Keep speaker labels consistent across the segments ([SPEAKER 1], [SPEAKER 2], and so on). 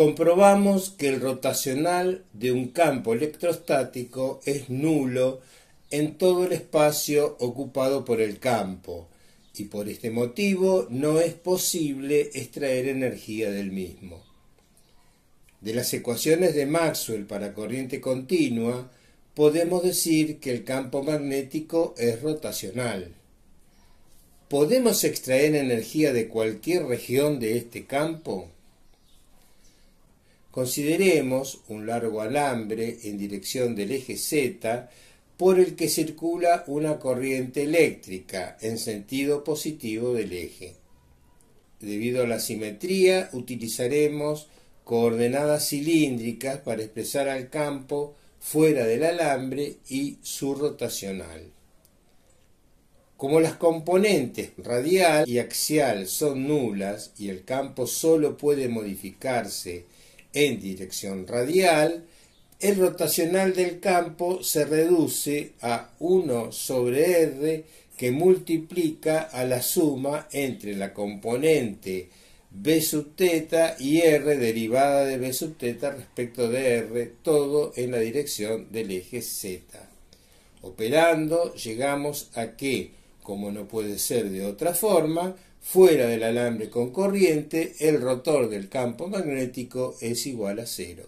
[SPEAKER 1] comprobamos que el rotacional de un campo electrostático es nulo en todo el espacio ocupado por el campo y por este motivo no es posible extraer energía del mismo. De las ecuaciones de Maxwell para corriente continua, podemos decir que el campo magnético es rotacional. ¿Podemos extraer energía de cualquier región de este campo? Consideremos un largo alambre en dirección del eje Z por el que circula una corriente eléctrica en sentido positivo del eje. Debido a la simetría utilizaremos coordenadas cilíndricas para expresar al campo fuera del alambre y su rotacional. Como las componentes radial y axial son nulas y el campo solo puede modificarse en dirección radial, el rotacional del campo se reduce a 1 sobre R que multiplica a la suma entre la componente B sub teta y R derivada de B sub teta respecto de R, todo en la dirección del eje Z. Operando llegamos a que, como no puede ser de otra forma, fuera del alambre con corriente, el rotor del campo magnético es igual a cero.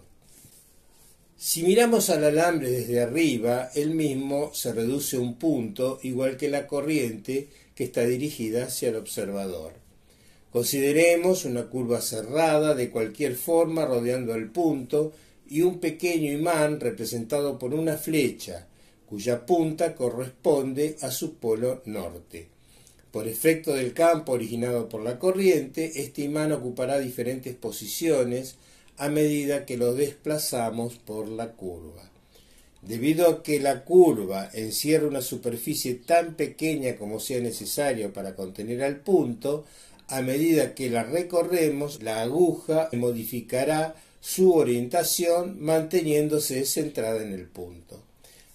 [SPEAKER 1] Si miramos al alambre desde arriba, el mismo se reduce a un punto, igual que la corriente que está dirigida hacia el observador. Consideremos una curva cerrada de cualquier forma rodeando el punto y un pequeño imán representado por una flecha, cuya punta corresponde a su polo norte. Por efecto del campo originado por la corriente, este imán ocupará diferentes posiciones a medida que lo desplazamos por la curva. Debido a que la curva encierra una superficie tan pequeña como sea necesario para contener al punto, a medida que la recorremos, la aguja modificará su orientación manteniéndose centrada en el punto.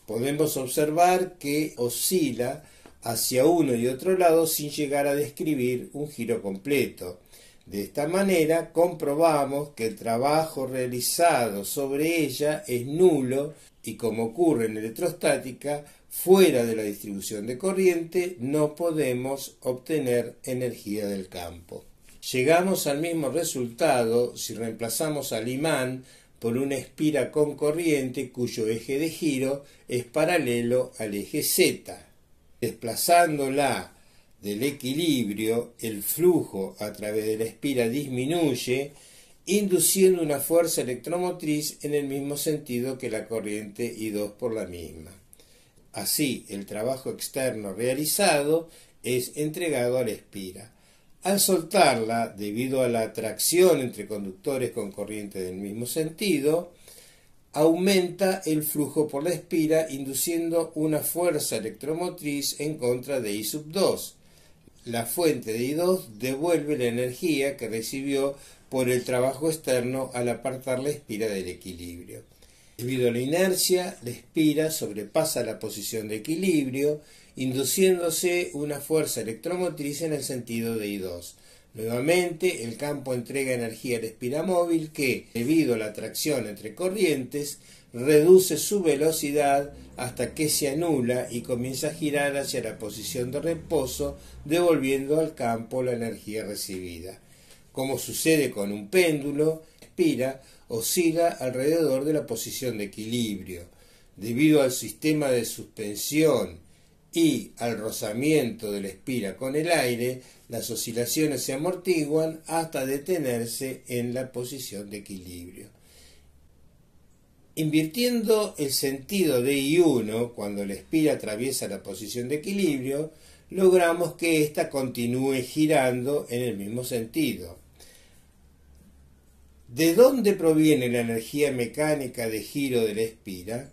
[SPEAKER 1] Podemos observar que oscila hacia uno y otro lado sin llegar a describir un giro completo. De esta manera comprobamos que el trabajo realizado sobre ella es nulo y como ocurre en electrostática, fuera de la distribución de corriente no podemos obtener energía del campo. Llegamos al mismo resultado si reemplazamos al imán por una espira con corriente cuyo eje de giro es paralelo al eje Z desplazándola del equilibrio, el flujo a través de la espira disminuye, induciendo una fuerza electromotriz en el mismo sentido que la corriente I2 por la misma. Así, el trabajo externo realizado es entregado a la espira. Al soltarla, debido a la atracción entre conductores con corriente del mismo sentido, aumenta el flujo por la espira induciendo una fuerza electromotriz en contra de I2. La fuente de I2 devuelve la energía que recibió por el trabajo externo al apartar la espira del equilibrio. Debido a la inercia, la espira sobrepasa la posición de equilibrio, induciéndose una fuerza electromotriz en el sentido de I2. Nuevamente, el campo entrega energía al espiramóvil que, debido a la tracción entre corrientes, reduce su velocidad hasta que se anula y comienza a girar hacia la posición de reposo, devolviendo al campo la energía recibida. Como sucede con un péndulo, espira oscila alrededor de la posición de equilibrio. Debido al sistema de suspensión y al rozamiento de la espira con el aire, las oscilaciones se amortiguan hasta detenerse en la posición de equilibrio. Invirtiendo el sentido de I1 cuando la espira atraviesa la posición de equilibrio, logramos que ésta continúe girando en el mismo sentido. ¿De dónde proviene la energía mecánica de giro de la espira?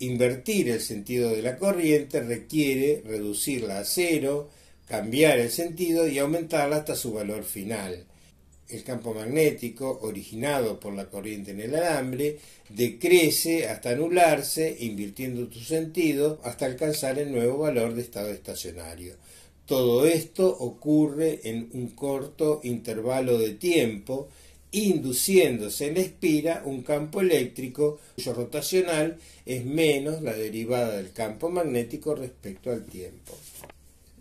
[SPEAKER 1] Invertir el sentido de la corriente requiere reducirla a cero, cambiar el sentido y aumentarla hasta su valor final. El campo magnético, originado por la corriente en el alambre, decrece hasta anularse, invirtiendo su sentido hasta alcanzar el nuevo valor de estado estacionario. Todo esto ocurre en un corto intervalo de tiempo induciéndose en la espira un campo eléctrico cuyo rotacional es menos la derivada del campo magnético respecto al tiempo.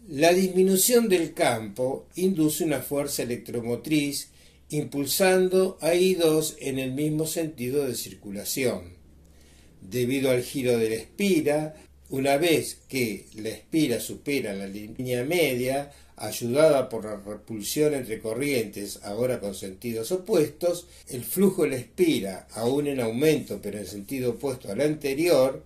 [SPEAKER 1] La disminución del campo induce una fuerza electromotriz impulsando a I2 en el mismo sentido de circulación. Debido al giro de la espira, una vez que la espira supera la línea media, ayudada por la repulsión entre corrientes, ahora con sentidos opuestos, el flujo de la espira, aún en aumento pero en sentido opuesto al anterior,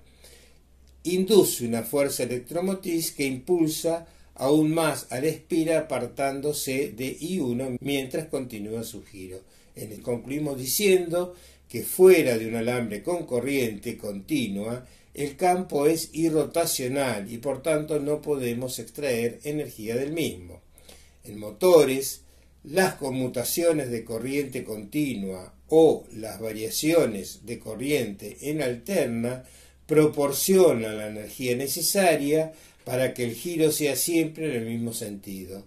[SPEAKER 1] induce una fuerza electromotriz que impulsa aún más a la espira apartándose de I1 mientras continúa su giro. el concluimos diciendo que fuera de un alambre con corriente continua, el campo es irrotacional y por tanto no podemos extraer energía del mismo. En motores, las conmutaciones de corriente continua o las variaciones de corriente en alterna proporcionan la energía necesaria para que el giro sea siempre en el mismo sentido.